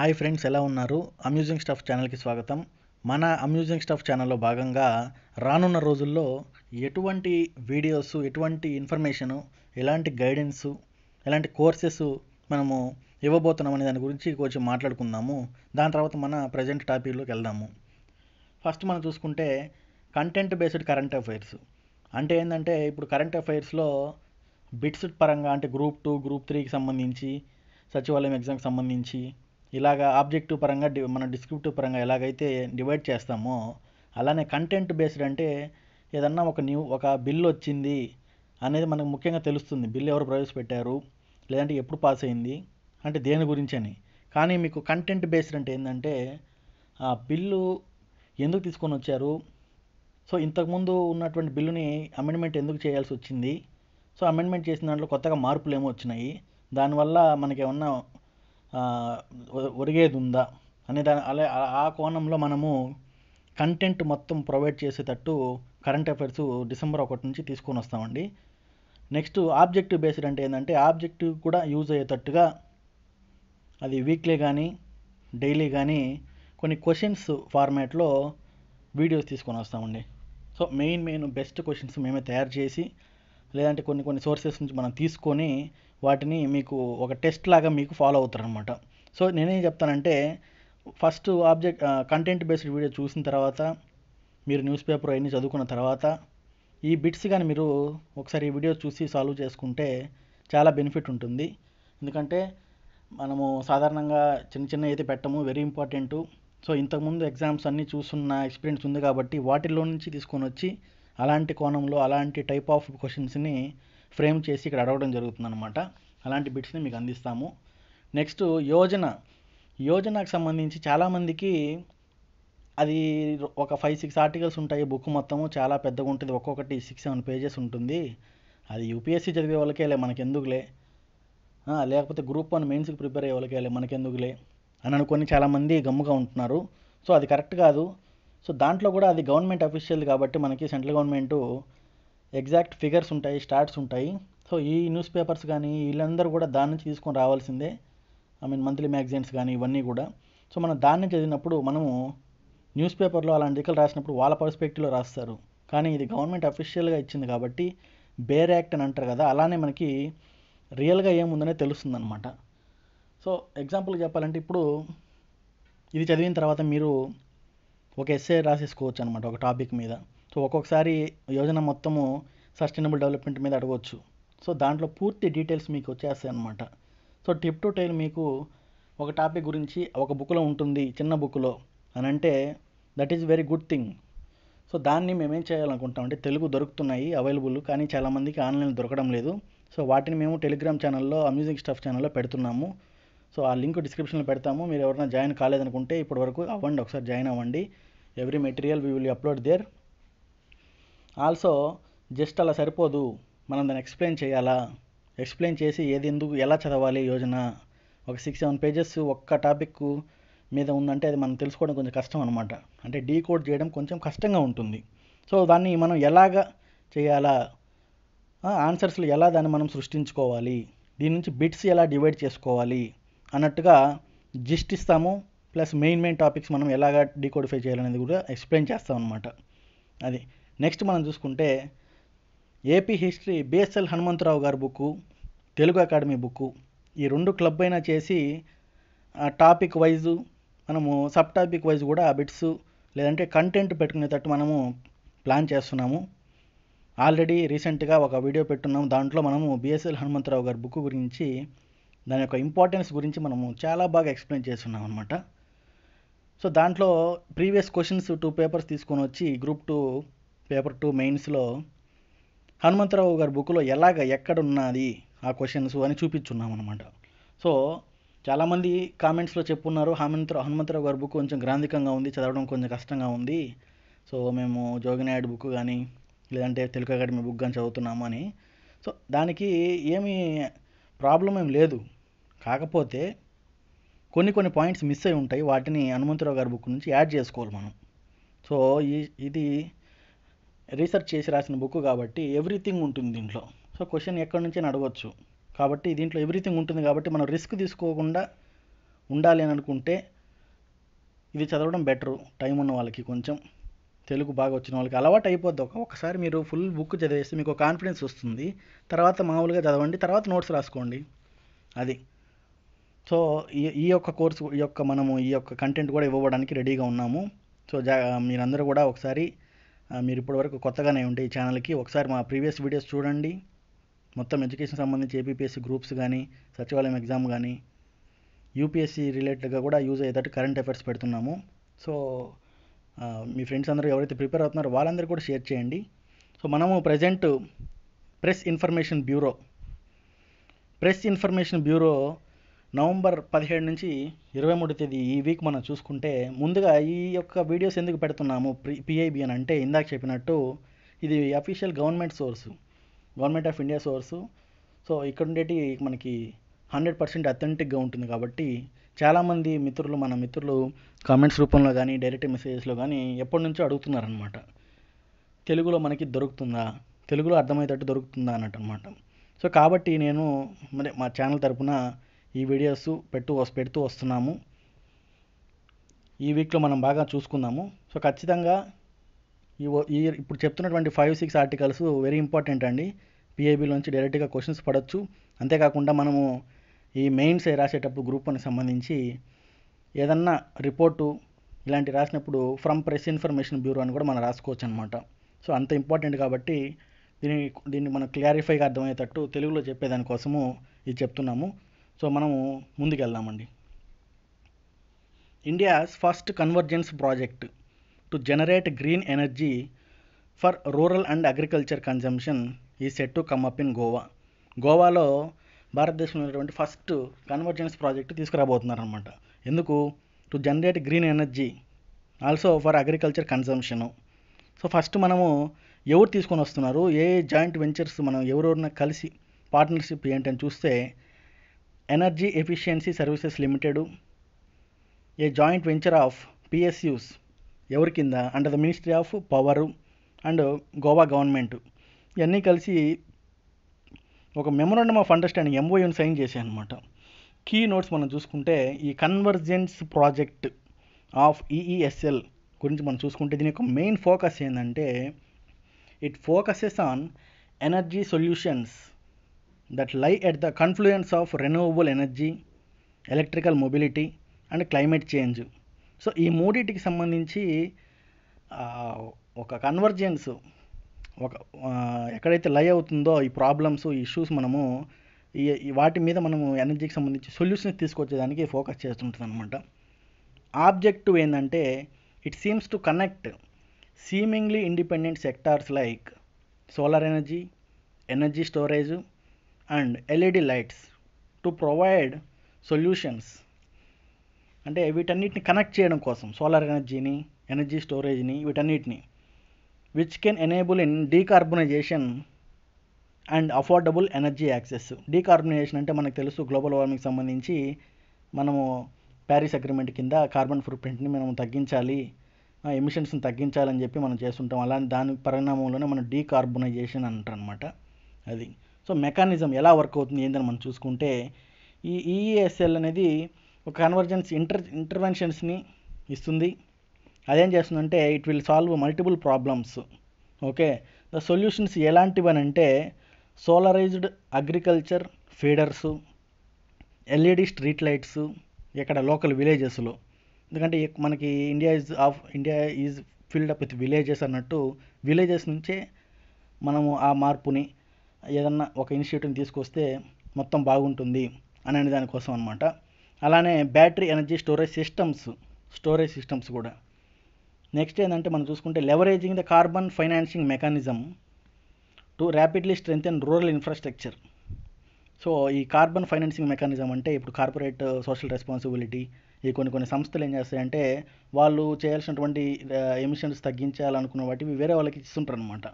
Hi friends ఎలా ఉన్నారు amusing stuff ఛానల్కి స్వాగతం మన అమ్యూజింగ్ స్టఫ్ ఛానల్లో భాగంగా రానున్న రోజుల్లో ఎటువంటి వీడియోస్ ఎటువంటి ఇన్ఫర్మేషను ఎలాంటి గైడెన్సు ఎలాంటి కోర్సెస్ మనము ఇవ్వబోతున్నాం అనే దాని గురించి కొంచెం మాట్లాడుకుందాము దాని తర్వాత మన ప్రజెంట్ టాపిక్లోకి వెళ్దాము ఫస్ట్ మనం చూసుకుంటే కంటెంట్ బేస్డ్ కరెంట్ అఫైర్స్ అంటే ఏంటంటే ఇప్పుడు కరెంట్ అఫైర్స్లో బిట్స్ పరంగా అంటే గ్రూప్ టూ గ్రూప్ త్రీకి సంబంధించి సచివాలయం ఎగ్జామ్కి సంబంధించి ఇలాగ ఆబ్జెక్టివ్ పరంగా డి మన డిస్క్రిప్టివ్ పరంగా ఎలాగైతే డివైడ్ చేస్తామో అలానే కంటెంట్ బేస్డ్ అంటే ఏదన్నా ఒక న్యూ ఒక బిల్ వచ్చింది అనేది మనకు ముఖ్యంగా తెలుస్తుంది బిల్ ఎవరు ప్రవేశపెట్టారు లేదంటే ఎప్పుడు పాస్ అయింది అంటే దేని గురించి అని కానీ మీకు కంటెంట్ బేస్డ్ అంటే ఏంటంటే ఆ బిల్లు ఎందుకు తీసుకొని వచ్చారు సో ఇంతకుముందు ఉన్నటువంటి బిల్లుని అమెండ్మెంట్ ఎందుకు చేయాల్సి వచ్చింది సో అమెండ్మెంట్ చేసిన దాంట్లో కొత్తగా మార్పులు ఏమో వచ్చినాయి దానివల్ల మనకేమన్నా ఒరిగేది ఉందా అనే దాని అలా ఆ కోణంలో మనము కంటెంట్ మొత్తం ప్రొవైడ్ చేసేటట్టు కరెంట్ అఫైర్స్ డిసెంబర్ ఒకటి నుంచి తీసుకొని వస్తామండి నెక్స్ట్ ఆబ్జెక్టివ్ బేస్డ్ అంటే ఏంటంటే ఆబ్జెక్టివ్ కూడా యూజ్ అయ్యేటట్టుగా అది వీక్లీ కానీ డైలీ కానీ కొన్ని క్వశ్చన్స్ ఫార్మాట్లో వీడియోస్ తీసుకొని వస్తామండి so main main best questions మేమే తయారు చేసి లేదంటే కొన్ని కొన్ని సోర్సెస్ నుంచి మనం తీసుకొని వాటిని మీకు ఒక టెస్ట్ లాగా మీకు ఫాలో అవుతారనమాట సో నేనేం చెప్తానంటే first object content based video చూసిన తర్వాత మీరు న్యూస్ పేపర్ అవన్నీ చదువుకున్న తర్వాత ఈ బిట్స్ కానీ మీరు ఒకసారి ఈ వీడియో చూసి సాల్వ్ చేసుకుంటే చాలా బెనిఫిట్ ఉంటుంది ఎందుకంటే మనము సాధారణంగా చిన్న చిన్న అయితే పెట్టము వెరీ ఇంపార్టెంటు సో ఇంతకుముందు ఎగ్జామ్స్ అన్నీ చూస్తున్న ఎక్స్పీరియన్స్ ఉంది కాబట్టి వాటిలో నుంచి తీసుకొని వచ్చి అలాంటి కోణంలో అలాంటి టైప్ ఆఫ్ క్వశ్చన్స్ని ఫ్రేమ్ చేసి ఇక్కడ అడగడం జరుగుతుందన్నమాట అలాంటి బిట్స్ని మీకు అందిస్తాము నెక్స్ట్ యోజన యోజనకు సంబంధించి చాలామందికి అది ఒక ఫైవ్ సిక్స్ ఆర్టికల్స్ ఉంటాయి బుక్ మొత్తము చాలా పెద్దగా ఉంటుంది ఒక్కొక్కటి సిక్స్ సెవెన్ పేజెస్ ఉంటుంది అది యూపీఎస్సీ చదివే వాళ్ళకేలే మనకెందుకులే లేకపోతే గ్రూప్ వన్ మెయిన్స్కి ప్రిపేర్ అయ్యే వాళ్ళకేలే మనకెందుకులే అని అనుకొని చాలామంది గమ్ముగా ఉంటున్నారు సో అది కరెక్ట్ కాదు సో దాంట్లో కూడా అది గవర్నమెంట్ అఫీషియల్ కాబట్టి మనకి సెంట్రల్ గవర్నమెంటు ఎగ్జాక్ట్ ఫిగర్స్ ఉంటాయి స్టాట్స్ ఉంటాయి సో ఈ న్యూస్ పేపర్స్ కానీ వీళ్ళందరూ కూడా దాని నుంచి తీసుకొని రావాల్సిందే ఐ మీన్ మంత్లీ మ్యాగజైన్స్ కానీ ఇవన్నీ కూడా సో మనం దాన్ని చదివినప్పుడు మనము న్యూస్ పేపర్లో అలాంటి దిక్కులు రాసినప్పుడు వాళ్ళ పర్స్పెక్టివ్లో రాస్తారు కానీ ఇది గవర్నమెంట్ అఫీషియల్గా ఇచ్చింది కాబట్టి బేర్ యాక్ట్ అని అంటారు కదా అలానే మనకి రియల్గా ఏముందనే తెలుస్తుందన్నమాట సో ఎగ్జాంపుల్ చెప్పాలంటే ఇప్పుడు ఇది చదివిన తర్వాత మీరు ఒక ఎస్ఏ రాసేసుకోవచ్చు అనమాట ఒక టాపిక్ మీద సో ఒక్కొక్కసారి యోజన మొత్తము సస్టైనబుల్ డెవలప్మెంట్ మీద అడగవచ్చు సో దాంట్లో పూర్తి డీటెయిల్స్ మీకు వచ్చేస్తాయి అనమాట సో టిప్ టు టైల్ మీకు ఒక టాపిక్ గురించి ఒక బుక్లో ఉంటుంది చిన్న బుక్లో అని అంటే that is very good thing so దాన్ని మేమేం చేయాలనుకుంటాం అంటే తెలుగు దొరుకుతున్నాయి అవైలబుల్ కానీ చాలామందికి ఆన్లైన్ దొరకడం లేదు సో వాటిని మేము టెలిగ్రామ్ ఛానల్లో అమ్యూజింగ్ మ్యూజిక్ ఛానల్లో పెడుతున్నాము సో ఆ లింక్ డిస్క్రిప్షన్లో పెడతాము మీరు ఎవరైనా జాయిన్ కాలేదనుకుంటే ఇప్పటివరకు వరకు అవ్వండి ఒకసారి జాయిన్ అవ్వండి every material we will upload there also just అలా సరిపోదు మనం దాన్ని ఎక్స్ప్లెయిన్ చేయాలా ఎక్స్ప్లెయిన్ చేసి ఏది ఎందుకు ఎలా చదవాలి యోజన ఒక సిక్స్ సెవెన్ పేజెస్ ఒక్క టాపిక్ మీద ఉందంటే అది మనం తెలుసుకోవడం కొంచెం కష్టం అనమాట అంటే డీకోడ్ చేయడం కొంచెం కష్టంగా ఉంటుంది సో దాన్ని మనం ఎలాగ చేయాలా ఆన్సర్స్లు ఎలా దాన్ని మనం సృష్టించుకోవాలి దీని నుంచి బిట్స్ ఎలా డివైడ్ చేసుకోవాలి అన్నట్టుగా జిస్ట్ ఇస్తాము ప్లస్ మెయిన్ మెయిన్ టాపిక్స్ మనం ఎలాగ డీకోడిఫై చేయాలనేది కూడా ఎక్స్ప్లెయిన్ చేస్తాం అనమాట అది నెక్స్ట్ మనం చూసుకుంటే ఏపీ హిస్టరీ బిఎస్ఎల్ హనుమంతరావు గారి బుక్కు తెలుగు అకాడమీ బుక్కు ఈ రెండు క్లబ్ అయినా చేసి టాపిక్ వైజు మనము సబ్ టాపిక్ వైజ్ కూడా బిట్స్ లేదంటే కంటెంట్ పెట్టుకునేటట్టు మనము ప్లాన్ చేస్తున్నాము ఆల్రెడీ రీసెంట్గా ఒక వీడియో పెట్టున్నాము దాంట్లో మనము బిఎస్ఎల్ హనుమంతరావు గారి బుక్ గురించి దాని యొక్క ఇంపార్టెన్స్ గురించి మనము చాలా బాగా ఎక్స్ప్లెయిన్ చేస్తున్నాం అనమాట సో దాంట్లో ప్రీవియస్ క్వశ్చన్స్ టూ పేపర్స్ తీసుకొని వచ్చి గ్రూప్ టూ పేపర్ టూ మెయిన్స్లో హనుమంతరావు గారి బుక్లో ఎలాగ ఎక్కడున్నది ఆ క్వశ్చన్స్ అని చూపించున్నాం అనమాట సో చాలామంది కామెంట్స్లో చెప్పున్నారు హనుమంతరావు హనుమంతరావు గారి బుక్ కొంచెం గ్రాంధికంగా ఉంది చదవడం కొంచెం కష్టంగా ఉంది సో మేము జోగినాయుడు బుక్ కానీ లేదంటే తెలుగు అకాడమీ బుక్ కానీ చదువుతున్నాము అని సో దానికి ఏమీ ప్రాబ్లం ఏం లేదు కాకపోతే కొన్ని కొన్ని పాయింట్స్ మిస్ అయి ఉంటాయి వాటిని హనుమంతరావు గారి బుక్ నుంచి యాడ్ చేసుకోవాలి మనం సో ఈ ఇది రీసెర్చ్ చేసి రాసిన బుక్ కాబట్టి ఎవ్రీథింగ్ ఉంటుంది దీంట్లో సో క్వశ్చన్ ఎక్కడి నుంచి అడగవచ్చు కాబట్టి దీంట్లో ఎవ్రీథింగ్ ఉంటుంది కాబట్టి మనం రిస్క్ తీసుకోకుండా ఉండాలి అని అనుకుంటే ఇది చదవడం బెటరు టైం ఉన్న వాళ్ళకి కొంచెం తెలుగు బాగా వచ్చిన వాళ్ళకి అలవాటు అయిపోద్ది ఒక ఒకసారి మీరు ఫుల్ బుక్ చదివేస్తే మీకు కాన్ఫిడెన్స్ వస్తుంది తర్వాత మామూలుగా చదవండి తర్వాత నోట్స్ రాసుకోండి అది సో ఈ ఈ యొక్క కోర్సు ఈ యొక్క మనము ఈ యొక్క కంటెంట్ కూడా ఇవ్వడానికి రెడీగా ఉన్నాము సో జా మీరందరూ కూడా ఒకసారి మీరు ఇప్పటివరకు కొత్తగానే ఉండే ఈ ఛానల్కి ఒకసారి మా ప్రీవియస్ వీడియోస్ చూడండి మొత్తం ఎడ్యుకేషన్ సంబంధించి ఏపీఎస్సి గ్రూప్స్ కానీ సచివాలయం ఎగ్జామ్ కానీ యూపీఎస్సీ రిలేటెడ్గా కూడా యూజ్ అయ్యేటట్టు కరెంట్ అఫైర్స్ పెడుతున్నాము సో మీ ఫ్రెండ్స్ అందరూ ఎవరైతే ప్రిపేర్ అవుతున్నారో వాళ్ళందరూ కూడా షేర్ చేయండి సో మనము present press information bureau press information bureau November పదిహేడు నుంచి ఇరవై మూడు తేదీ ఈ వీక్ మనం చూసుకుంటే ముందుగా ఈ యొక్క వీడియోస్ ఎందుకు పెడుతున్నాము అని అంటే ఇందాక చెప్పినట్టు ఇది official government source government of India source so ఇక్కడ ఉండేటి మనకి హండ్రెడ్ పర్సెంట్ అథెంటిక్గా ఉంటుంది కాబట్టి చాలామంది మిత్రులు మన మిత్రులు కామెంట్స్ రూపంలో కానీ డైరెక్ట్ మెసేజెస్లో కానీ ఎప్పటి నుంచో అడుగుతున్నారనమాట తెలుగులో మనకి దొరుకుతుందా తెలుగులో అర్థమయ్యేటట్టు దొరుకుతుందా అన్నట్టు అనమాట సో కాబట్టి నేను మరి మా ఛానల్ తరపున ఈ వీడియోస్ పెట్టు పెడుతూ వస్తున్నాము ఈ వీక్లో మనం బాగా చూసుకుందాము సో ఖచ్చితంగా ఈ ఇప్పుడు చెప్తున్నటువంటి five six articles very important అండి పిఐబిలో నుంచి డైరెక్ట్గా క్వశ్చన్స్ పడవచ్చు అంతేకాకుండా మనము ఈ మెయిన్స్ రాసేటప్పుడు గ్రూప్ వన్కి సంబంధించి ఏదన్నా రిపోర్టు ఇలాంటి రాసినప్పుడు ఫ్రమ్ ప్రెస్ ఇన్ఫర్మేషన్ బ్యూరో అని కూడా మనం రాసుకోవచ్చు అనమాట సో అంత ఇంపార్టెంట్ కాబట్టి దీన్ని దీన్ని మనం క్లారిఫైగా అర్థమయ్యేటట్టు తెలుగులో చెప్పేదానికోసము ఇది చెప్తున్నాము సో మనము ముందుకెళ్దామండి India's first convergence project to generate green energy for rural and agriculture consumption ఈ set to come up in Goa గోవాలో భారతదేశంలో ఉన్నటువంటి ఫస్ట్ కన్వర్జెన్స్ ప్రాజెక్ట్ తీసుకురాబోతున్నారనమాట ఎందుకు to generate green energy also for agriculture consumption so first మనము ఎవరు తీసుకొని వస్తున్నారు ఏ జాయింట్ వెంచర్స్ మనం ఎవరెవరిన కలిసి పార్ట్నర్షిప్ ఏంటని చూస్తే energy efficiency services limited a joint venture of PSUs ఎవరి కింద under the ministry of power and Goa government ఇవన్నీ కలిసి ఒక మెమోరండమ్ ఆఫ్ అండర్స్టాండింగ్ ఎంఓయూని సైన్ చేశాయి అనమాట కీ నోట్స్ మనం చూసుకుంటే ఈ convergence project of EESL e e గురించి మనం చూసుకుంటే దీని యొక్క మెయిన్ ఫోకస్ ఏంటంటే it focuses on energy solutions that lie at the confluence of renewable energy electrical mobility and climate change so ఈ మూడింటికి సంబంధించి ఒక కన్వర్జెన్స్ ఒక ఎక్కడైతే లై అవుతుందో ఈ ప్రాబ్లమ్స్ ఇష్యూస్ మనము ఈ వాటి మీద మనము ఎనర్జీకి సంబంధించి సొల్యూషన్స్ తీసుకొచ్చేదానికి ఫోకస్ చేస్తుంటుంది అనమాట ఆబ్జెక్టివ్ ఏంటంటే it seems to connect seemingly independent sectors like solar energy energy storage and LED lights to provide solutions అంటే వీటన్నిటిని కనెక్ట్ చేయడం కోసం సోలార్ ఎనర్జీని ఎనర్జీ స్టోరేజ్ని వీటన్నిటిని which can enable in decarbonization and affordable energy access decarbonization అంటే మనకు తెలుసు గ్లోబల్ వార్మింగ్ సంబంధించి మనము ప్యారిస్ అగ్రిమెంట్ కింద కార్బన్ ఫుట్ ప్రింట్ని మనం తగ్గించాలి ఎమిషన్స్ని తగ్గించాలని చెప్పి మనం చేస్తుంటాం అలాంటి దాని పరిణామంలోనే మనం డీకార్బనైజేషన్ అంటారనమాట అది సో మెకానిజం ఎలా వర్క్ అవుతుంది ఏందని మనం చూసుకుంటే ఈ ఈఎస్ఎల్ e e అనేది ఒక కన్వర్జెన్స్ ఇంటర్ ఇంటర్వెన్షన్స్ని ఇస్తుంది అదేం చేస్తుందంటే it will solve multiple problems okay the solutions ఎలాంటివి అంటే solarized agriculture feeders LED street lights ఇక్కడ లోకల్ విలేజెస్లో ఎందుకంటే మనకి India is of India is filled up with villages అన్నట్టు విలేజెస్ నుంచే మనము ఆ మార్పుని ఏదన్నా ఒక ఇనిషియేటివ్ని తీసుకొస్తే మొత్తం బాగుంటుంది అనే దానికోసం అనమాట అలానే battery energy storage systems storage systems కూడా నెక్స్ట్ ఏంటంటే మనం చూసుకుంటే leveraging the carbon financing mechanism to rapidly strength and rural infrastructure so ఈ కార్బన్ ఫైనాన్సింగ్ మెకానిజం అంటే ఇప్పుడు కార్పొరేట్ సోషల్ రెస్పాన్సిబిలిటీ ఈ కొన్ని కొన్ని సంస్థలు ఏం చేస్తాయంటే వాళ్ళు చేయాల్సినటువంటి ఎమిషన్స్ uh, తగ్గించాలనుకున్న వాటివి వేరే వాళ్ళకి ఇస్తుంటారు అనమాట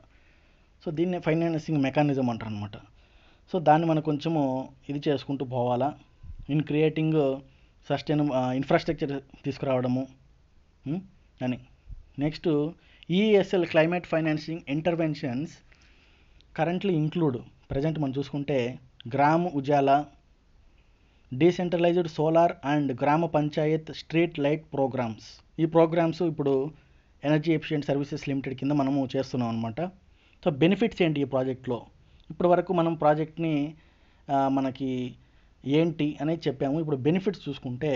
సో దీన్ని ఫైనాన్సింగ్ మెకానిజం అంటారనమాట అనమాట సో దాన్ని మనం కొంచెము ఇది చేసుకుంటూ పోవాలా ఇన్ క్రియేటింగ్ సస్టైన్ ఇన్ఫ్రాస్ట్రక్చర్ తీసుకురావడము అని next EESL climate financing interventions currently include present మనం చూసుకుంటే Gram Ujala decentralized solar and Gram panchayat street light programmes ఈ ప్రోగ్రామ్స్ ఇప్పుడు ఎనర్జీ ఎఫిషియెంట్ సర్వీసెస్ లిమిటెడ్ కింద మనము చేస్తున్నాం అనమాట సో బెనిఫిట్స్ ఏంటి ఈ ప్రాజెక్ట్లో ఇప్పటి వరకు మనం ప్రాజెక్ట్ని మనకి ఏంటి అనేది చెప్పాము ఇప్పుడు బెనిఫిట్స్ చూసుకుంటే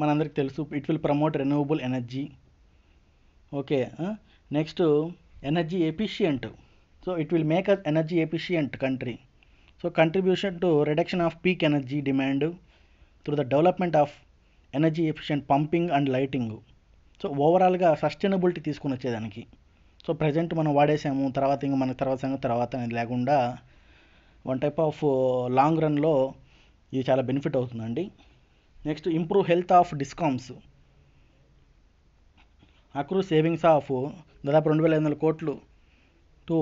మనందరికి తెలుసు it will promote renewable energy okay next energy efficient so it will make a energy efficient country so contribution to reduction of peak energy demand through the development of energy efficient pumping and lighting so ఓవరాల్గా sustainability తీసుకుని వచ్చేదానికి so present మనం వాడేసాము తర్వాత ఇంక మన తర్వాత సంగతి తర్వాత అనేది లేకుండా వన్ టైప్ ఆఫ్ లాంగ్ రన్లో ఇది చాలా బెనిఫిట్ అవుతుందండి next improve health of discoms accrue savings of దాదాపు రెండు వేల ఐదు వందల కోట్లు టు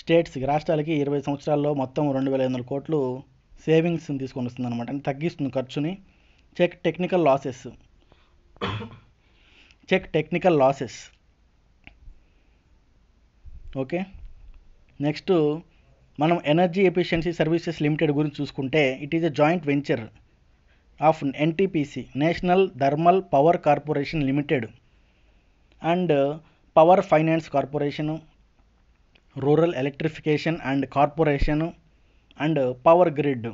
స్టేట్స్కి రాష్ట్రాలకి ఇరవై సంవత్సరాల్లో మొత్తం రెండు వేల ఐదు వందల కోట్లు సేవింగ్స్ని తీసుకొని వస్తుంది అనమాట అంటే తగ్గిస్తుంది ఖర్చుని check technical losses check technical losses okay next మనం ఎనర్జీ ఎఫిషియన్సీ సర్వీసెస్ లిమిటెడ్ గురించి చూసుకుంటే it is a joint venture of NTPC national thermal power corporation limited and power finance corporation rural electrification and corporation and power grid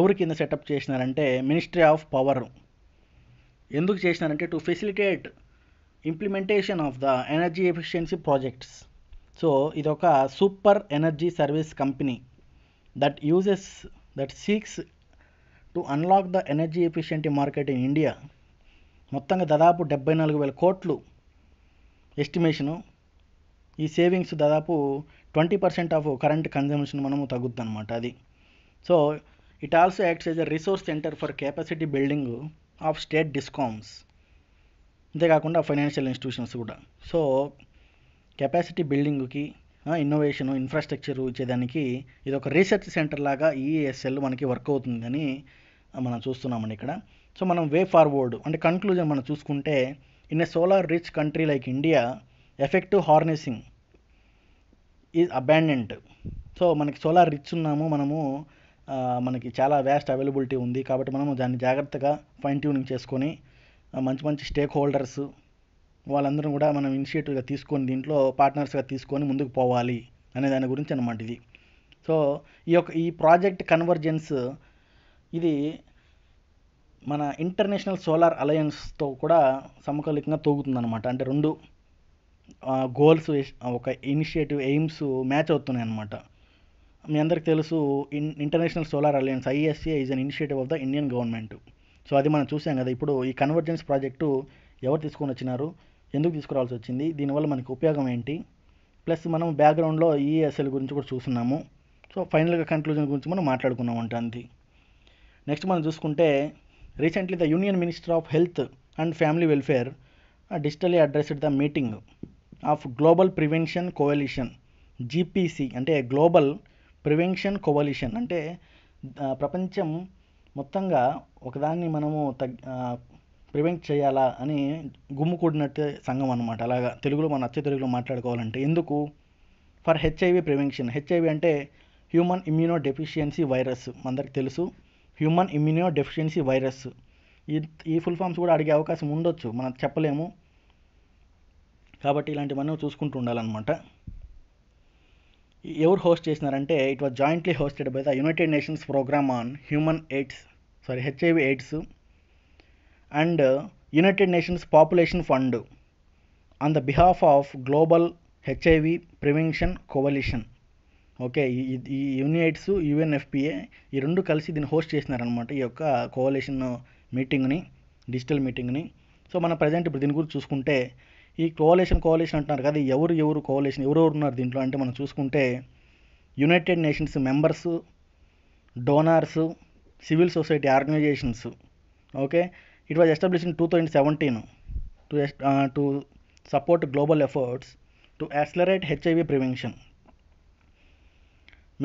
ఎవరి కింద setup చేసినారంటే ministry of power ఎందుకు చేసినారంటే to facilitate implementation of the energy efficiency projects so ఇది ఒక super energy service company that uses that seeks to unlock the energy efficiency market in India మొత్తంగా దాదాపు డెబ్బై నాలుగు వేల కోట్లు ఎస్టిమేషను ఈ సేవింగ్స్ దాదాపు twenty percent of current consumption మనము తగ్గుద్ది అనమాట అది so it also acts as a resource centre for capacity building of state discoms అంతేకాకుండా ఫైనాన్షియల్ ఇన్స్టిట్యూషన్స్ కూడా సో కెపాసిటీ బిల్డింగ్కి ఇన్నోవేషను ఇన్ఫ్రాస్ట్రక్చర్ ఇచ్చేదానికి ఇది ఒక రీసెర్చ్ సెంటర్ లాగా ఈఎస్ఎల్ మనకి వర్క్ అవుతుందని మనం చూస్తున్నామండి ఇక్కడ సో మనం వే ఫార్వర్డ్ అంటే కన్క్లూజన్ మనం చూసుకుంటే in a solar rich country like India effective harnessing is abundant so మనకి సోలార్ రిచ్ ఉన్నాము మనము మనకి చాలా వ్యాస్ట్ అవైలబిలిటీ ఉంది కాబట్టి మనము దాన్ని జాగ్రత్తగా ఫైన్ ట్యూనింగ్ చేసుకొని మంచి మంచి స్టేక్ హోల్డర్స్ వాళ్ళందరూ కూడా మనం ఇనిషియేటివ్గా తీసుకొని దీంట్లో పార్ట్నర్స్గా తీసుకొని ముందుకు పోవాలి అనే దాని గురించి అనమాట ఇది సో ఈ యొక్క ఈ ప్రాజెక్ట్ కన్వర్జెన్స్ ఇది మన ఇంటర్నేషనల్ సోలార్ అలయన్స్తో కూడా సమకాలికంగా తోగుతుందన్నమాట అంటే రెండు గోల్స్ ఒక ఇనిషియేటివ్ ఎయిమ్స్ మ్యాచ్ అవుతున్నాయి అన్నమాట మీ అందరికి తెలుసు in international solar alliance ISA is an initiative of the Indian government so అది మనం చూసాం కదా ఇప్పుడు ఈ కన్వర్జెన్స్ ప్రాజెక్టు ఎవరు తీసుకొని వచ్చినారు ఎందుకు తీసుకురావాల్సి వచ్చింది దీనివల్ల మనకి ఉపయోగం ఏంటి ప్లస్ మనం బ్యాక్గ్రౌండ్లో ఈఎస్ఎల్ e గురించి కూడా చూస్తున్నాము సో ఫైనల్గా కన్క్లూజన్ గురించి మనం మాట్లాడుకున్నాం అంటుంది నెక్స్ట్ మనం చూసుకుంటే recently the union minister of health and family welfare digitally addressed the meeting of global prevention coalition GPC అంటే గ్లోబల్ ప్రివెన్షన్ కోవల్యూషన్ అంటే ప్రపంచం మొత్తంగా ఒకదాన్ని మనము తగ్గ ప్రివెంట్ చేయాలా అని గుమ్ముకూడినట్టే సంఘం అనమాట అలాగా తెలుగులో మన అచ్చ తెలుగులో మాట్లాడుకోవాలంటే ఎందుకు ఫర్ హెచ్ఐవి ప్రివెన్షన్ హెచ్ఐవి అంటే హ్యూమన్ ఇమ్యూనో డెఫిషియన్సీ వైరస్ అందరికి తెలుసు హ్యూమన్ ఇమ్యూనో డెఫిషియన్సీ వైరస్ ఈ ఫుల్ ఫామ్స్ కూడా అడిగే అవకాశం ఉండొచ్చు మనం చెప్పలేము కాబట్టి ఇలాంటివన్నీ చూసుకుంటూ ఉండాలన్నమాట ఎవరు హోస్ట్ చేసినారంటే it was jointly hosted by the united nations programme on human AIDS sorry HIV AIDS and united nations population fund on the behalf of global HIV prevention coalition okay ఈ యునైట్స్ యుఎన్ఎఫ్పిఏ ఈ రెండు కలిసి దీన్ని host చేసినారనమాట ఈ యొక్క coalition మీటింగ్ని digital మీటింగ్ని సో మన ప్రజెంట్ ఇప్పుడు దీని గురించి చూసుకుంటే ఈ కోవలేషన్ కోవలేషన్ అంటున్నారు కదా ఎవరు ఎవరు కోవలేషన్ ఎవరెవరు ఉన్నారు దీంట్లో అంటే మనం చూసుకుంటే united nations members donors civil society organisations okay was establish in two thousand seventeen to to support global efforts to accelerate HIV prevention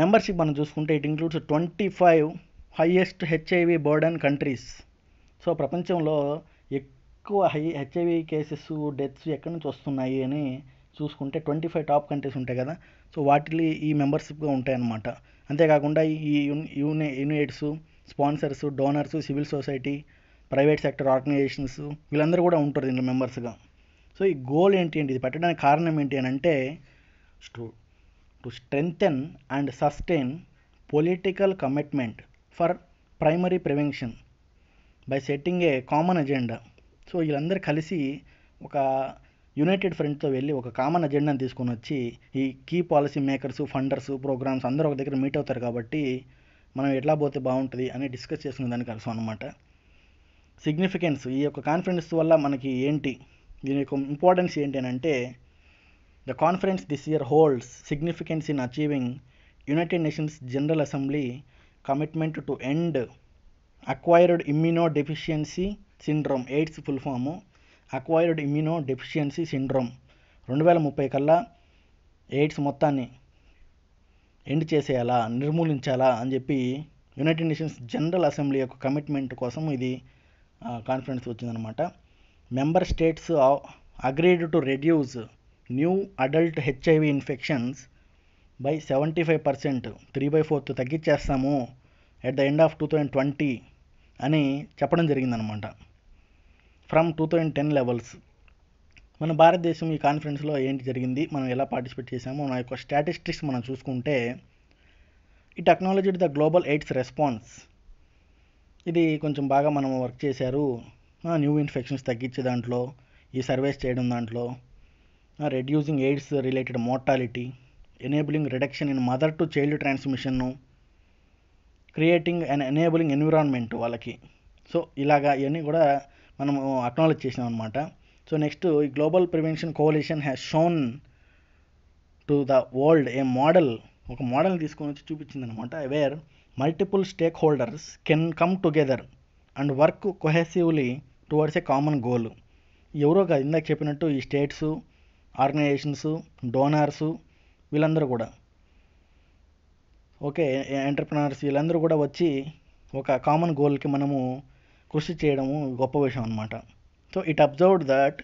membership మనం చూసుకుంటే it includes twenty five highest HIV burden countries so ప్రపంచంలో ఎక్కువ high HIV cases deaths ఎక్కడి నుంచి వస్తున్నాయి అని చూసుకుంటే twenty five top countries ఉంటాయి కదా సో వాటిని ఈ మెంబర్షిప్గా ఉంటాయన్నమాట అంతేకాకుండా ఈ యూని యూనియట్స్ sponsors donors civil society private sector organisations వీళ్ళందరూ కూడా ఉంటారు దీంట్లో మెంబర్స్గా సో ఈ గోల్ ఏంటి అంటే ఇది పెట్టడానికి కారణం ఏంటి అని అంటే to strengthen and sustain political commitment for primary prevention by setting a common agenda so వీళ్ళందరూ కలిసి ఒక యునైటెడ్ ఫ్రంట్తో వెళ్ళి ఒక కామన్ అజెండాను తీసుకొని వచ్చి ఈ key policy makers funders programmes అందరూ ఒక దగ్గర మీట్ అవుతారు కాబట్టి మనం ఎట్లా పోతే బాగుంటుంది అని డిస్కస్ చేసుకునే దానికి కలిసం అనమాట సిగ్నిఫికెన్స్ ఈ యొక్క కాన్ఫరెన్స్ వల్ల మనకి ఏంటి దీని యొక్క ఇంపార్టెన్స్ ఏంటి అని అంటే the conference this year holds significance in achieving united nations general assembly commitment to end acquired immuno deficiency syndrome AIDS full form acquired immuno deficiency syndrome రెండు వేల ముప్పై కల్లా ఎయిడ్స్ మొత్తాన్ని ఎండ్ చేసేయాలా నిర్మూలించాలా అని చెప్పి యునైటెడ్ నేషన్స్ జనరల్ అసెంబ్లీ యొక్క commitment కోసం ఇది కాన్ఫరెన్స్ వచ్చిందనమాట member states agreed to reduce new adult HIV infections by seventy five percent three by fourth తగ్గించేస్తాము at the end of two thousand twenty అని చెప్పడం జరిగిందనమాట from two thousand ten levels మన భారతదేశం ఈ కాన్ఫరెన్స్లో ఏంటి జరిగింది మనం ఎలా పార్టిసిపేట్ చేసామో నా యొక్క స్టాటిస్టిక్స్ మనం చూసుకుంటే ఈ technology the global AIDS response ఇది కొంచెం బాగా మనం వర్క్ చేశారు న్యూ ఇన్ఫెక్షన్స్ తగ్గించే దాంట్లో ఈ సర్వేస్ చేయడం దాంట్లో reducing AIDS related mortality enabling reduction in mother to child ట్రాన్స్మిషన్ను క్రియేటింగ్ అండ్ ఎనేబులింగ్ ఎన్విరాన్మెంట్ వాళ్ళకి సో ఇలాగా ఇవన్నీ కూడా మనం అక్నాలెడ్జ్ చేసినాం అనమాట సో నెక్స్ట్ ఈ global prevention coalition has shown to the world a model ఒక మోడల్ తీసుకొని వచ్చి చూపించింది అనమాట where multiple stake holders can come together and work cohesively towards a common goal ఎవరో కాదు ఇందాక చెప్పినట్టు ఈ స్టేట్స్ ఆర్గనైజేషన్స్ డోనార్సు వీళ్ళందరూ కూడా ఓకే ఎంటర్ప్రినర్స్ వీళ్ళందరూ కూడా వచ్చి ఒక కామన్ గోల్కి మనము కృషి చేయడము గొప్ప విషయం అనమాట సో ఇట్ అబ్జర్వ్డ్ దట్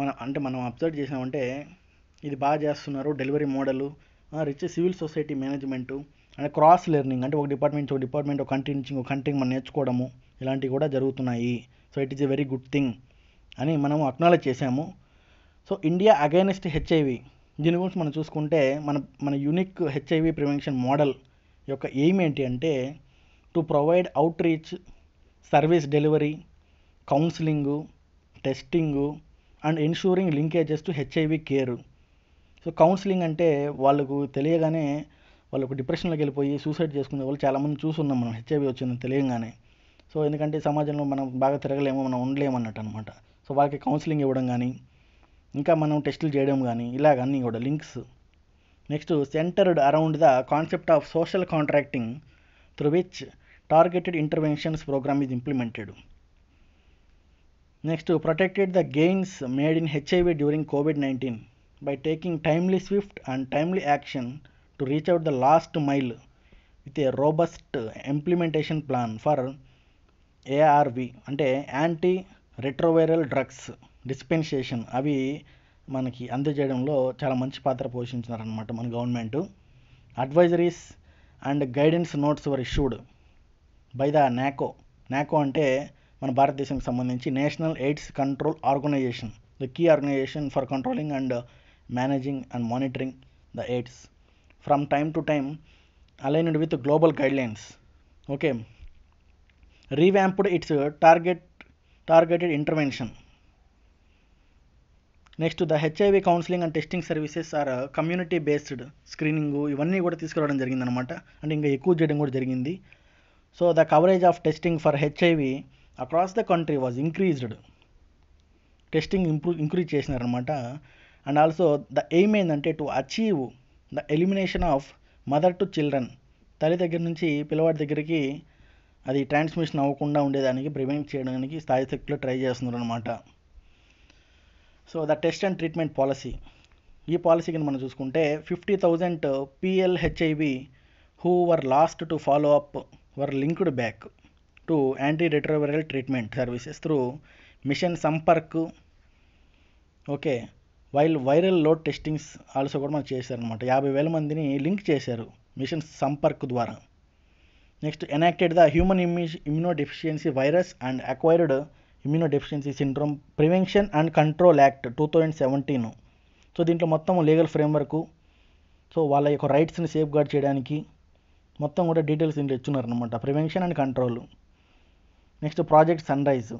మన అంటే మనం అబ్జర్వ్ చేసామంటే ఇది బాగా చేస్తున్నారు delivery model rich civil society management and cross learning అంటే ఒక డిపార్ట్మెంట్ ఒక డిపార్ట్మెంట్ ఒక కంట్రీ నుంచి ఇంకో కంట్రీకి మనం నేర్చుకోవడము ఇలాంటివి కూడా జరుగుతున్నాయి so it is a very good thing అని మనము అక్నాలెజ్ చేసాము సో ఇండియా అగైనెస్ట్ హెచ్ఐవి దీని గురించి మనం చూసుకుంటే మన మన యూనిక్ హెచ్ఐవి ప్రివెన్షన్ మోడల్ యొక్క ఎయిమ్ ఏంటి అంటే to provide outreach service delivery counselling testing and insuring linkages to HIV care so counselling అంటే వాళ్ళకు తెలియగానే వాళ్ళు ఒక డిప్రెషన్లోకి వెళ్ళిపోయి సూసైడ్ చేసుకునే వాళ్ళు చాలామంది చూస్తున్నాం మనం హెచ్ఐవి వచ్చిందని తెలియగానే సో ఎందుకంటే సమాజంలో మనం బాగా తిరగలేము మనం ఉండలేము అన్నట్టు అనమాట సో వాళ్ళకి కౌన్సిలింగ్ ఇవ్వడం కానీ ఇంకా మనం టెస్టులు చేయడం కానీ ఇలాగ అన్నీ కూడా links next centred around the concept of social contracting through which targeted interventions programme is implemented next protected the gains made in HIV during COVID nineteen by taking timely swift and timely action to reach out the last mile with a robust implementation plan for ARV అంటే anti retroviral drugs dispensation అవి మనకి అందజేయడంలో చాలా మంచి పాత్ర పోషించినారనమాట మన government advisories and guidance notes were issued by the NACO NACO అంటే మన భారతదేశానికి సంబంధించి national AIDS control organisation the key organisation for controlling and managing and monitoring the AIDS from time to time aligned with global guidelines okay revamped its target targeted intervention next the HIV counselling and testing services or community based screening ఇవన్నీ కూడా తీసుకురావడం జరిగిందనమాట అంటే ఇంకా ఎక్కువ చేయడం కూడా జరిగింది so the coverage of testing for HIV across the country was increased testing improve increase చేసినారనమాట అండ్ ఆల్సో ద ఎయిమ్ ఏంటంటే to achieve the elimination of mother to children తల్లి దగ్గర నుంచి పిల్లవాడి దగ్గరికి అది ట్రాన్స్మిషన్ అవ్వకుండా ఉండేదానికి ప్రివెంట్ చేయడానికి స్థాయిశక్తిలో ట్రై చేస్తున్నారు అనమాట so the test and treatment policy ఈ పాలసీ కింద మనం చూసుకుంటే fifty thousand PLHIV who were lost to follow up were linked back to anti retroviral treatment services through mission Sampark okay while viral load testings also కూడా మనకు చేశారనమాట యాభై వేల మందిని లింక్ చేశారు మిషన్ సంపర్క్ ద్వారా next enacted the human immu immuno deficiency virus and acquired immuno deficiency syndrome prevention and control act two thousand seventeen so దీంట్లో మొత్తం లీగల్ ఫ్రేమ్వర్క్ సో వాళ్ళ యొక్క రైట్స్ని సేఫ్ గార్డ్ చేయడానికి మొత్తం కూడా డీటెయిల్స్ దీంట్లో అనమాట prevention and control next project sunrise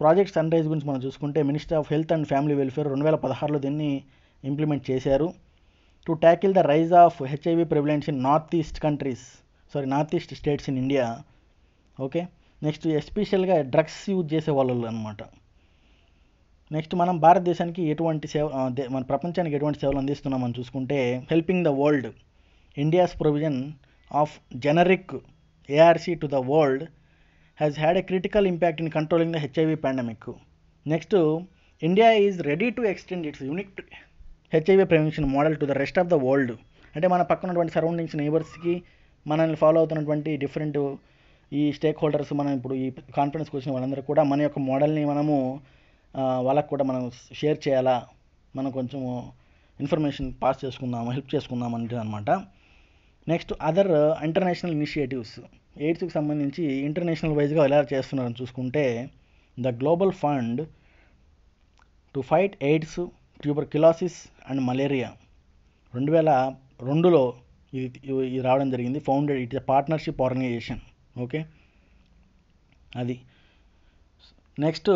project sunrise గురించి మనం చూసుకుంటే minister of health and family welfare రెండు వేల పదహారులో దీన్ని ఇంప్లిమెంట్ చేశారు to tackle the rise of HIV prevalence in north east countries sorry north east states in India okay next ఎస్పెషల్గా drugs use చేసే వాళ్ళు అనమాట నెక్స్ట్ మనం భారతదేశానికి ఎటువంటి సేవ మన ప్రపంచానికి ఎటువంటి సేవలు అందిస్తున్నామని చూసుకుంటే helping the world India's provision of generic ARC to the world has had a critical impact in controlling the HIV pandemic next India is ready to extend its unique HIV prevention model to the rest of the world అంటే మన పక్కన ఉన్నటువంటి surroundings నైబర్స్కి మనల్ని follow అవుతున్నటువంటి different ఈ stake holders మనం ఇప్పుడు ఈ కాన్ఫరెన్స్కి వచ్చిన వాళ్ళందరూ కూడా మన యొక్క మోడల్ని మనము వాళ్ళకు కూడా మనం షేర్ చేయాలా మనం కొంచెము ఇన్ఫర్మేషన్ పాస్ చేసుకుందాము హెల్ప్ చేసుకుందాం అంటే అనమాట నెక్స్ట్ అదర్ ఇంటర్నేషనల్ ఇనిషియేటివ్స్ ఎయిడ్స్కి సంబంధించి ఇంటర్నేషనల్ వైజ్గా ఎలా చేస్తున్నారని చూసుకుంటే the global fund to fight AIDS tuberculosis and malaria రెండు వేల రెండులో ఇది ఇది రావడం జరిగింది founded it is partnership organisation okay అది next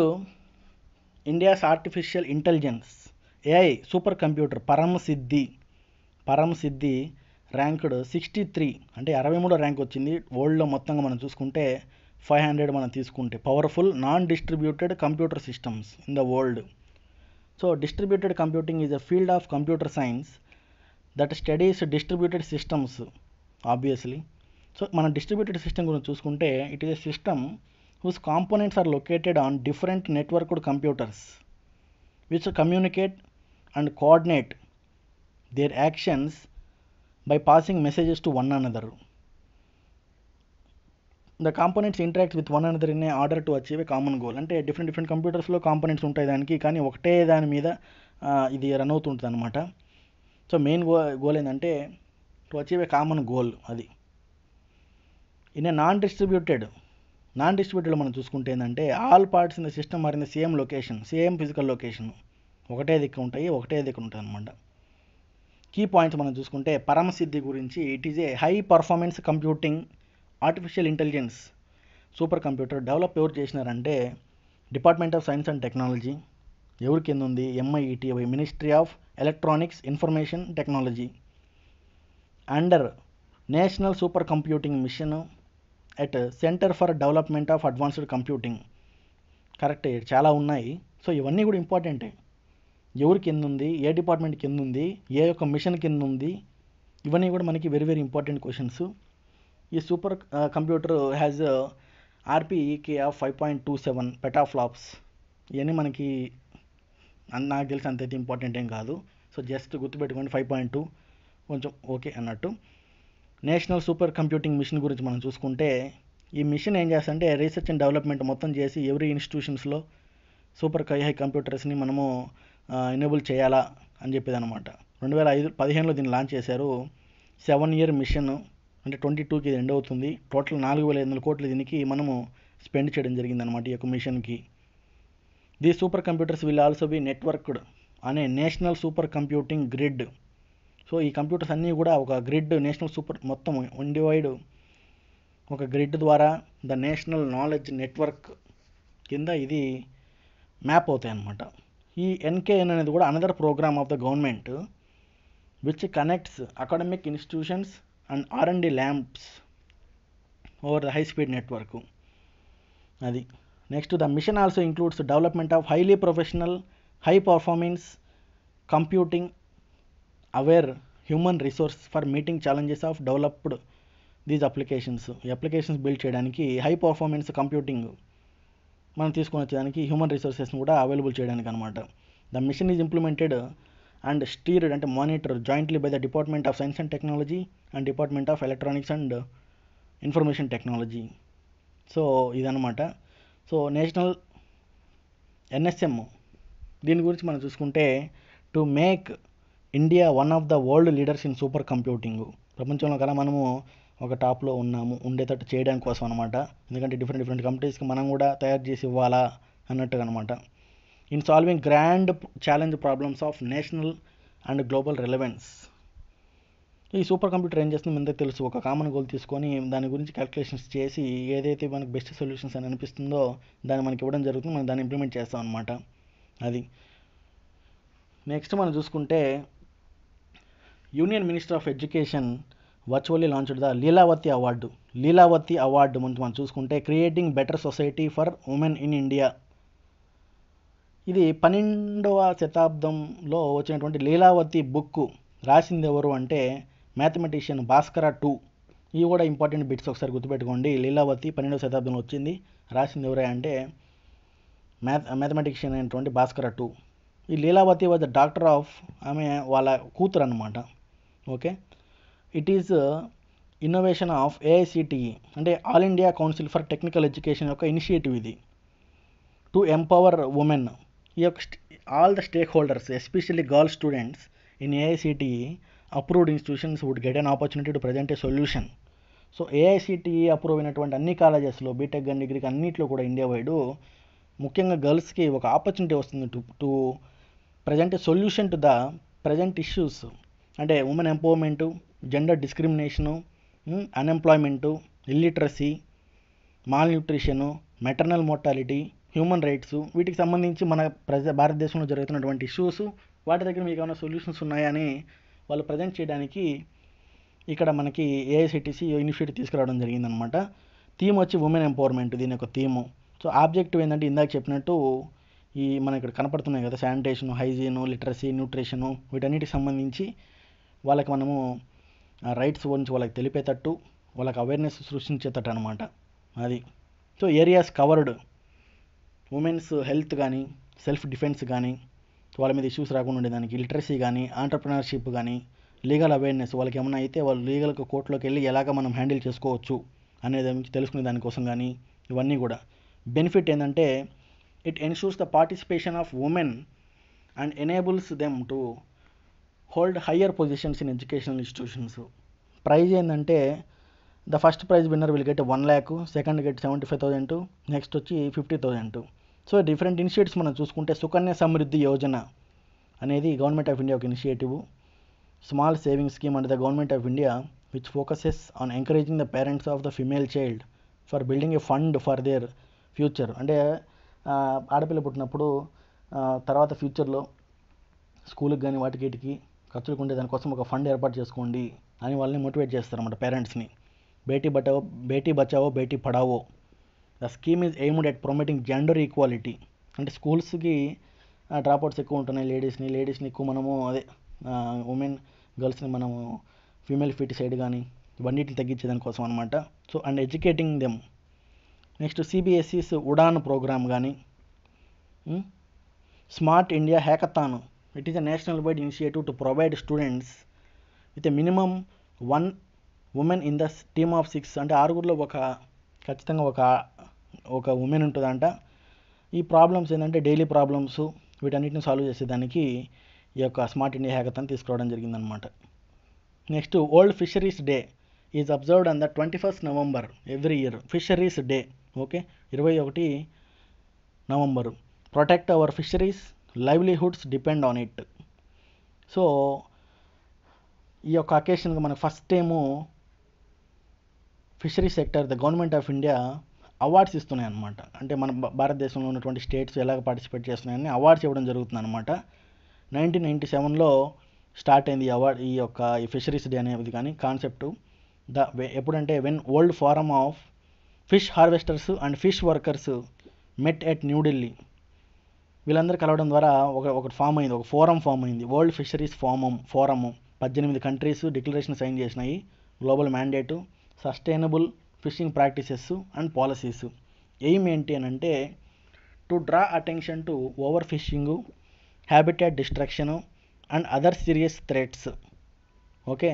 India's artificial intelligence AI super computer Param Siddhi Param Siddhi ranked sixty three అంటే అరవై మూడో ర్యాంక్ వచ్చింది వరల్డ్లో మొత్తంగా మనం చూసుకుంటే ఫైవ్ హండ్రెడ్ మనం తీసుకుంటే powerful non distributed computer systems in the world so distributed computing is a field of computer science that studies distributed systems obviously so మన డిస్ట్రిబ్యూటెడ్ సిస్టమ్ గురించి చూసుకుంటే it is a system whose components are located on different networked computers which communicate and coordinate their actions by passing messages to one another. The components interact with one another in order to achieve common goal అంటే different different కంప్యూటర్స్లో components ఉంటాయి దానికి కానీ ఒకటే దాని మీద ఇది run అవుతుంటుంది అనమాట సో మెయిన్ గో గోల్ ఏంటంటే to achieve a common goal అది in a non distributed non డిస్ట్రిబ్యూటెడ్లో మనం చూసుకుంటే ఏంటంటే all parts in the system are in the same location same physical location ఒకటే దిక్కు ఉంటాయి ఒకటే దిక్కు ఉంటుంది అనమాట కీ పాయింట్స్ మనం చూసుకుంటే పరమసిద్ధి గురించి it is a high performance computing artificial intelligence super computer develop ఎవరు చేసినారంటే department of science and technology ఎవరి కింద ఉంది MIET ministry of electronics information technology under national super computing mission at centre for development of advanced computing correct చాలా ఉన్నాయి so ఇవన్నీ కూడా ఇంపార్టెంటే ఎవరి కింద ఉంది ఏ డిపార్ట్మెంట్ కింద ఉంది ఏ యొక్క మిషన్ కింద ఉంది ఇవన్నీ కూడా మనకి వెరీ వెరీ ఇంపార్టెంట్ క్వశ్చన్స్ ఈ super computer has Rpeak of five point two seven petaflops ఇవన్నీ మనకి నాకు తెలిసి అంత అయితే ఇంపార్టెంట్ ఏం కాదు సో జస్ట్ గుర్తుపెట్టుకోండి ఫైవ్ పాయింట్ టూ కొంచెం ఓకే అన్నట్టు నేషనల్ సూపర్ కంప్యూటింగ్ మిషన్ గురించి మనం చూసుకుంటే ఈ మిషన్ ఏం చేస్తుంటే రీసెర్చ్ అండ్ డెవలప్మెంట్ మొత్తం చేసి ఎవ్రీ ఇన్స్టిట్యూషన్స్లో సూపర్ కై కంప్యూటర్స్ని మనము ఎనేబుల్ చేయాలా అని చెప్పేది అనమాట రెండు వేల ఐదు పదిహేనులో దీన్ని లాంచ్ చేశారు సెవెన్ ఇయర్ మిషన్ అంటే ట్వంటీ టూకి ఇది ఎండ్ అవుతుంది టోటల్ నాలుగు వేల ఐదు వందల కోట్లు దీనికి మనము స్పెండ్ చేయడం జరిగింది అనమాట ఈ యొక్క మిషన్కి the super computers will also be networked అనే national super computing grid so ఈ కంప్యూటర్స్ అన్నీ కూడా ఒక గ్రిడ్ నేషనల్ సూపర్ మొత్తం ఇండివైడ్ ఒక గ్రిడ్ ద్వారా ద నేషనల్ నాలెడ్జ్ నెట్వర్క్ కింద ఇది మ్యాప్ అవుతాయి అన్నమాట ఈ ఎన్కేఎన్ అనేది కూడా another program of the government which connects academic institutions and R and D labs over the high speed network అది next the mission also includes development of highly professional high performance computing aware human resource for meeting challenges of developed these applications ఈ applications build చేయడానికి high performance computing మనం తీసుకొని వచ్చేదానికి human రిసోర్సెస్ని కూడా available చేయడానికి అనమాట the mission is implemented and steered అంటే monitor jointly by the department of science and technology and department of electronics and information technology so ఇదనమాట సో నేషనల్ ఎన్ఎస్ఎం దీని గురించి మనం చూసుకుంటే to make India one of the world leaders in super computing ప్రపంచంలో కన్నా మనము ఒక టాప్లో ఉన్నాము ఉండేటట్టు చేయడం కోసం అనమాట ఎందుకంటే డిఫరెంట్ డిఫరెంట్ కంపెనీస్కి మనం కూడా తయారు చేసి ఇవ్వాలా అన్నట్టు అనమాట in solving grand challenge problems of national and global relevance ఈ సూపర్ కంప్యూటర్ ఏం చేస్తుంది ముందే తెలుసు ఒక కామన్ గోల్ తీసుకొని దాని గురించి క్యాలిక్యులేషన్స్ చేసి ఏదైతే మనకు బెస్ట్ సొల్యూషన్స్ అని అనిపిస్తుందో దాన్ని మనకి ఇవ్వడం జరుగుతుంది మనం దాన్ని ఇంప్లిమెంట్ చేస్తాం అనమాట అది నెక్స్ట్ మనం చూసుకుంటే union minister of education virtually launched the Lilavati award Lilavati award ముందు మనం చూసుకుంటే creating better society for women in India ఇది పన్నెండవ శతాబ్దంలో వచ్చినటువంటి లీలావతి బుక్ రాసింది ఎవరు అంటే మ్యాథమెటిషియన్ భాస్కర టూ ఇవి కూడా ఇంపార్టెంట్ బిట్స్ ఒకసారి గుర్తుపెట్టుకోండి లీలావతి పన్నెండవ శతాబ్దంలో వచ్చింది రాసింది ఎవరే అంటే మ్యాథ్ మ్యాథమెటిషియన్ అయినటువంటి భాస్కర టూ ఈ లీలావతి వాజ్ డాక్టర్ ఆఫ్ ఆమె వాళ్ళ కూతురు అనమాట okay it is innovation of AICTE అంటే all India council for technical education యొక్క ఇనిషియేటివ్ ఇది టు ఎంపవర్ ఉమెన్ ఈ యొక్క all the stakeholders especially girl students in AICTE approved institutions would get an opportunity to present a solution so AICTE approve అయినటువంటి అన్ని కాలేజెస్లో BTech and డిగ్రీకి అన్నింటిలో కూడా ఇండియా వైడ్ ముఖ్యంగా గర్ల్స్కి ఒక ఆపర్చునిటీ వస్తుంది to to present solution to the present issues అంటే women empowerment gender discrimination unemployment illiteracy malnutrition maternal mortality human rights వీటికి సంబంధించి మన ప్రజ భారతదేశంలో జరుగుతున్నటువంటి ఇష్యూస్ వాటి దగ్గర మీకు ఏమైనా సొల్యూషన్స్ ఉన్నాయని వాళ్ళు ప్రజెంట్ చేయడానికి ఇక్కడ మనకి ఏఐసిటీసీ ఇనిషియేటివ్ తీసుకురావడం జరిగిందనమాట థీమ్ వచ్చి ఉమెన్ ఎంపవర్మెంట్ దీని యొక్క థీము సో ఆబ్జెక్టివ్ ఏంటంటే ఇందాక చెప్పినట్టు ఈ మన ఇక్కడ కనపడుతున్నాయి కదా శానిటేషను హైజీను లిటరసీ న్యూట్రిషను వీటన్నిటికి సంబంధించి వాళ్ళకి మనము ఆ రైట్స్ గురించి వాళ్ళకి తెలిపేటట్టు వాళ్ళకి అవేర్నెస్ సృష్టించేటట్టు అనమాట అది so areas covered women's health కానీ సెల్ఫ్ డిఫెన్స్ కానీ వాళ్ళ మీద ఇష్యూస్ రాకుండా ఉండేదానికి లిటరసీ కానీ ఆంటర్ప్రినర్షిప్ కానీ లీగల్ అవేర్నెస్ వాళ్ళకి ఏమైనా అయితే వాళ్ళు లీగల్కి కోర్టులోకి వెళ్ళి ఎలాగ మనం హ్యాండిల్ చేసుకోవచ్చు అనే దాని తెలుసుకునే దానికోసం కానీ ఇవన్నీ కూడా బెనిఫిట్ ఏంటంటే it ensures the participation of women and enables them to hold higher positions in educational institutions prize ఏంటంటే the first prize winner will get one lakh second get seventy five thousand next వచ్చి fifty thousand so different initiatives మనం చూసుకుంటే సుకన్య సమృద్ధి యోజన అనేది government of India ఒక initiative small saving scheme and the government of India which focuses on encouraging the parents of the female child for building a fund for their future అంటే ఆడపిల్ల పుట్టినప్పుడు తర్వాత ఫ్యూచర్లో స్కూల్కి కానీ వాటికి ఖర్చులకు ఉండే దానికోసం ఒక ఫండ్ ఏర్పాటు చేసుకోండి అని వాళ్ళని మోటివేట్ చేస్తారన్నమాట పేరెంట్స్ని Beti Bachao Beti Bachao Beti Padhao the scheme is aimed at promoting gender equality అంటే స్కూల్స్కి డ్రాప్అవుట్స్ ఎక్కువ ఉంటున్నాయి లేడీస్ని లేడీస్ని ఎక్కువ మనము అదే ఉమెన్ గర్ల్స్ని మనము ఫీమేల్ ఫిట్ సైడ్ కానీ ఇవన్నిటిని తగ్గించేదానికోసం అనమాట so and educating them next CBSE's Udaan program కానీ smart India hackathon it is a national wide initiative to provide students with minimum one women in the team of six అంటే ఆరుగురిలో ఒక ఖచ్చితంగా ఒక ఒక ఉమెన్ ఉంటుందంట ఈ ప్రాబ్లమ్స్ ఏంటంటే డైలీ ప్రాబ్లమ్స్ వీటన్నిటిని సాల్వ్ చేసేదానికి ఈ యొక్క స్మార్ట్ ఇండియా హ్యాకథాన్ తీసుకురావడం జరిగిందనమాట next world fisheries day is observed on the twenty first November every year fisheries day okay ఇరవై ఒకటి November protect our fisheries livelihoods depend on it so ఈ యొక్క అకేషన్గా మనకు first time fishery sector the government of India awards ఇస్తున్నాయి అనమాట అంటే మన భారతదేశంలో ఉన్నటువంటి స్టేట్స్ ఎలాగ పార్టిసిపేట్ చేస్తున్నాయని అవార్డ్స్ ఇవ్వడం జరుగుతుంది అనమాట నైన్టీన్ నైంటీ సెవెన్లో స్టార్ట్ అయింది ఈ అవార్డ్ ఈ యొక్క ఈ ఫిషరీస్ డే అనేది కానీ కాన్సెప్ట్ ద ఎప్పుడంటే when world forum of fish harvesters and fish workers met at New Delhi వీళ్ళందరూ కలవడం ద్వారా ఒక ఒక ఫామ్ అయింది ఒక ఫోరం ఫామ్ అయింది వరల్డ్ ఫిషరీస్ ఫార్మం ఫోరం పద్దెనిమిది కంట్రీస్ డిక్లరేషన్ సైన్ చేసినాయి global mandate sustainable fishing practices and policies aim ఏంటి అని అంటే to draw attention to overfishing habitat destruction and other serious threats okay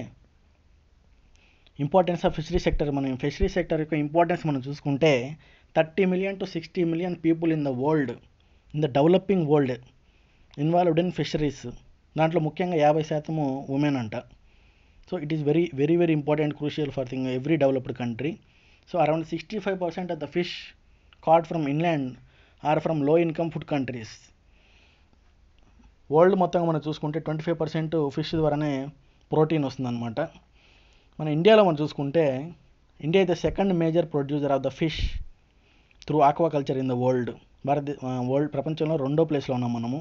importance of fishery sector మనం fishery sector యొక్క importance మనం చూసుకుంటే thirty million to sixty million people in the world in the developing world involved in fisheries దాంట్లో ముఖ్యంగా యాభై శాతము women అంట so it is very very very important crucial for thing every developed country so around sixty five percent of the fish caught from inland or from low income food countries world మొత్తంగా మనం చూసుకుంటే twenty five percent fish ద్వారానే protein వస్తుందన్నమాట మన ఇండియాలో మనం చూసుకుంటే India is the second major producer of the fish through aquaculture in the world భారత వరల్డ్ ప్రపంచంలో రెండో ప్లేస్లో ఉన్నాం మనము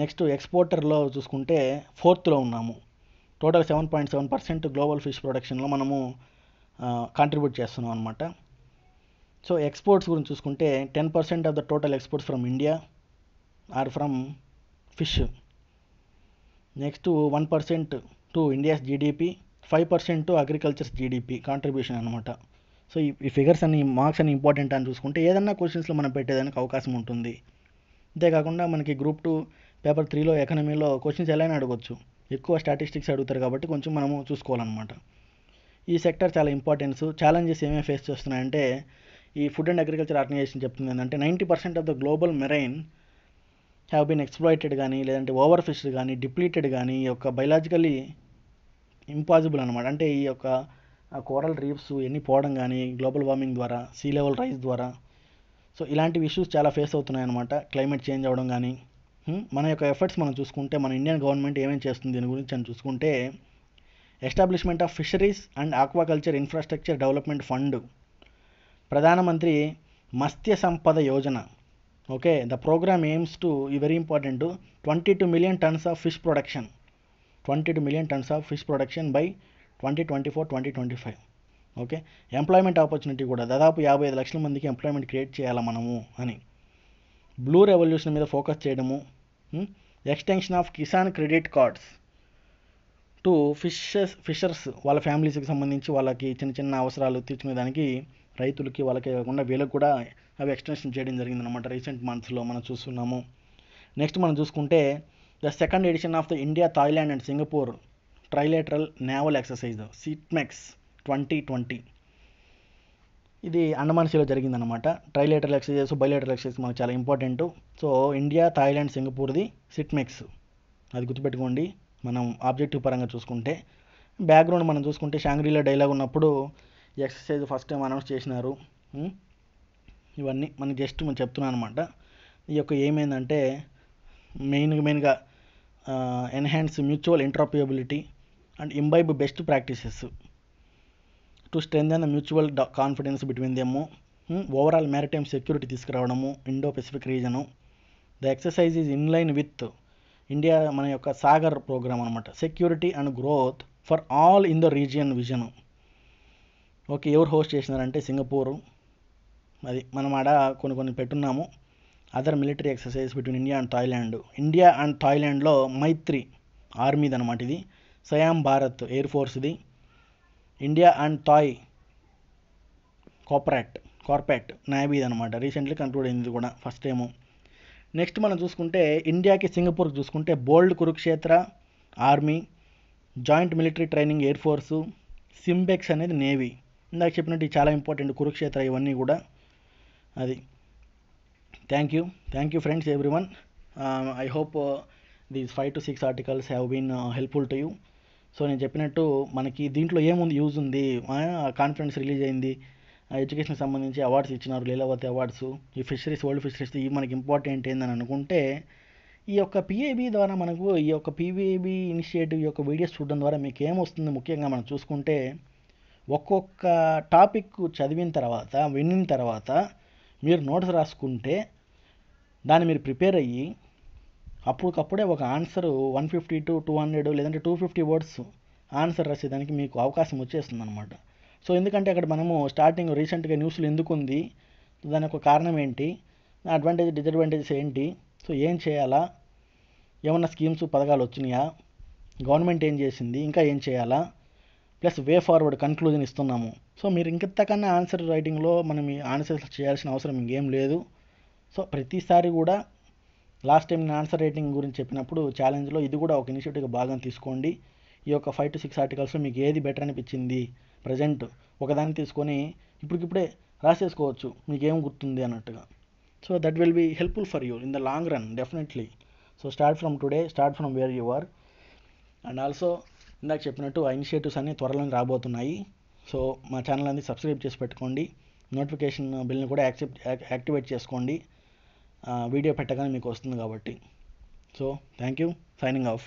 నెక్స్ట్ ఎక్స్పోర్టర్లో చూసుకుంటే ఫోర్త్లో ఉన్నాము total seven point seven percent global fish ప్రొడక్షన్లో మనము కాంట్రిబ్యూట్ చేస్తున్నాం అనమాట సో ఎక్స్పోర్ట్స్ గురించి చూసుకుంటే ten percent of the total exports from India are from fish next one percent to India's GDP five percent to agriculture's GDP contribution అనమాట so ఈ figures అన్ని marks అన్ని ఇంపార్టెంట్ అని చూసుకుంటే ఏదన్నా క్వశ్చన్స్లో మనం పెట్టేదానికి అవకాశం ఉంటుంది అంతేకాకుండా మనకి గ్రూప్ టూ పేపర్ త్రీలో ఎకనమీలో క్వశ్చన్స్ ఎలా అడగొచ్చు ఎక్కువ స్టాటిస్టిక్స్ అడుగుతారు కాబట్టి కొంచెం మనము చూసుకోవాలన్నమాట ఈ సెక్టర్ చాలా ఇంపార్టెన్స్ ఛాలెంజెస్ ఏమేమి ఫేస్ చేస్తున్నాయంటే ఈ ఫుడ్ అండ్ అగ్రికల్చర్ ఆర్గనైజేషన్ చెప్తుంది ఏంటంటే ninety percent of the global marine have been exploited కానీ లేదంటే ఓవర్ ఫిష్డ్ కానీ డిప్లీటెడ్ కానీ ఈ యొక్క బయలాజికలీ ఇంపాసిబుల్ అనమాట అంటే ఈ యొక్క ఆ కోరల్ రీఫ్స్ ఎన్ని పోవడం కానీ గ్లోబల్ వార్మింగ్ ద్వారా సీ లెవెల్ రైజ్ ద్వారా సో ఇలాంటివి ఇష్యూస్ చాలా ఫేస్ అవుతున్నాయి అనమాట క్లైమేట్ చేంజ్ అవ్వడం కానీ మన యొక్క ఎఫర్ట్స్ మనం చూసుకుంటే మన ఇండియన్ గవర్నమెంట్ ఏమేమి చేస్తుంది దీని గురించి అని చూసుకుంటే establishment of fisheries and aquaculture infrastructure development fund Pradhan Mantri Matsya Sampada Yojana okay the program aims to ఈ very important twenty two million tons of fish production twenty two million tons of fish production by twenty twenty four twenty twenty five okay employment opportunity కూడా దాదాపు యాభై ఐదు లక్షల మందికి employment create చేయాలా మనము అని బ్లూ రెవల్యూషన్ మీద ఫోకస్ చేయడము extension of Kisan credit cards to fishes fishers వాళ్ళ ఫ్యామిలీస్కి సంబంధించి వాళ్ళకి చిన్న చిన్న అవసరాలు తీర్చుకునేదానికి రైతులకి వాళ్ళకి కాకుండా వీళ్ళకి కూడా అవి ఎక్స్టెన్షన్ చేయడం జరిగిందనమాట రీసెంట్ మంత్స్లో మనం చూస్తున్నాము నెక్స్ట్ మనం చూసుకుంటే the second edition of the India Thailand and Singapore trilateral naval exercise SITMEX twenty twenty ఇది అండమాన్సీలో జరిగిందనమాట ట్రైలేటర్ ఎక్సర్సైజ్ బైలేటరల్ ఎక్సర్సైజ్ మనకు చాలా ఇంపార్టెంట్ సో ఇండియా థాయిలాండ్ సింగపూర్ది సిట్మెక్స్ అది గుర్తుపెట్టుకోండి మనం ఆబ్జెక్టివ్ పరంగా చూసుకుంటే బ్యాక్గ్రౌండ్ మనం చూసుకుంటే షాంగ్రీలో డైలాగ్ ఉన్నప్పుడు ఎక్సర్సైజ్ ఫస్ట్ టైం అనౌన్స్ చేసినారు hmm? ఇవన్నీ మనకి జస్ట్ మనం చెప్తున్నాను అనమాట ఈ యొక్క ఏమైందంటే మెయిన్ మెయిన్గా enhance mutual interoperability and imbibe best practices to strengthen the mutual confidence between them overall maritime security తీసుకురావడము Indo Pacific region the exercise is inline with India మన యొక్క సాగర్ ప్రోగ్రామ్ అనమాట security and growth for all in the region vision okay ఎవరు host చేసినారంటే Singapore అది మనం ఆడ కొన్ని కొన్ని పెట్టున్నాము other military exercise between India and Thailand India and థాయిలాండ్లో మైత్రి ఆర్మీది అనమాట ఇది సయామ్ భారత్ ఎయిర్ ఫోర్స్ది ఇండియా అండ్ థాయ్ కోపరాట్ కార్పాట్ నాబీ అనమాట రీసెంట్లీ కంక్లూడ్ అయింది కూడా ఫస్ట్ టైము నెక్స్ట్ మనం చూసుకుంటే ఇండియాకి సింగపూర్ చూసుకుంటే bold Kurukshetra army joint military training air force SIMBEX అనేది నేవీ ఇందాక చెప్పినట్టు చాలా ఇంపార్టెంట్ కురుక్షేత్ర ఇవన్నీ కూడా అది thank you thank you friends every one I hope these five to six articles have been helpful to you so నేను చెప్పినట్టు మనకి దీంట్లో ఏముంది యూజ్ ఉంది కాన్ఫిడెన్స్ రిలీజ్ అయింది ఎడ్యుకేషన్కి సంబంధించి అవార్డ్స్ ఇచ్చినారు లీలావతి అవార్డ్స్ ఈ ఫిషరీస్ వరల్డ్ ఫిషరీస్ ఇవి మనకి ఇంపార్టెంట్ ఏందని అనుకుంటే ఈ యొక్క పిఏబి ద్వారా మనకు ఈ యొక్క పిఏబి ఇనిషియేటివ్ యొక్క వీడియోస్ చూడడం ద్వారా మీకు ఏమొస్తుంది ముఖ్యంగా మనం చూసుకుంటే ఒక్కొక్క టాపిక్ చదివిన తర్వాత విన్న తర్వాత మీరు నోట్స్ రాసుకుంటే దాన్ని మీరు ప్రిపేర్ అయ్యి అప్పటికప్పుడే ఒక answer one fifty to two hundred లేదంటే టూ ఫిఫ్టీ వర్డ్స్ ఆన్సర్ రాసేదానికి మీకు అవకాశం వచ్చేస్తుంది అనమాట సో ఎందుకంటే అక్కడ మనము స్టార్టింగ్ రీసెంట్గా న్యూస్లో ఎందుకు ఉంది దాని యొక్క కారణం ఏంటి అడ్వాంటేజ్ డిసడ్వాంటేజెస్ ఏంటి సో ఏం చేయాలా ఏమన్నా స్కీమ్స్ పథకాలు వచ్చినాయా గవర్నమెంట్ ఏం చేసింది ఇంకా ఏం చేయాలా ప్లస్ వే ఫార్వర్డ్ కన్క్లూజన్ ఇస్తున్నాము సో మీరు ఇంకెంతకన్నా ఆన్సర్ రైటింగ్లో మనం ఆన్సర్స్ చేయాల్సిన అవసరం ఇంకేం లేదు సో ప్రతిసారి కూడా లాస్ట్ టైం నేను ఆన్సర్ రైటింగ్ గురించి చెప్పినప్పుడు ఛాలెంజ్లో ఇది కూడా ఒక ఇనిషియేటివ్గా భాగం తీసుకోండి ఈ యొక్క ఫైవ్ టు సిక్స్ ఆర్టికల్స్ మీకు ఏది బెటర్ అనిపించింది ప్రజెంట్ ఒకదాన్ని తీసుకొని ఇప్పటికిప్పుడే రాసేసుకోవచ్చు మీకు ఏం గుర్తుంది అన్నట్టుగా so that will be helpful for you in the long run definitely so start from today start from where you are and also ఇందాక చెప్పినట్టు ఆ ఇనిషియేటివ్స్ అన్నీ త్వరలోనే రాబోతున్నాయి సో మా ఛానల్ అనేది సబ్స్క్రైబ్ చేసి పెట్టుకోండి నోటిఫికేషన్ బిల్ని కూడా యాక్సెప్ట్ యాక్టివేట్ చేసుకోండి వీడియో పెట్టగానే మీకు వస్తుంది కాబట్టి so thank you signing of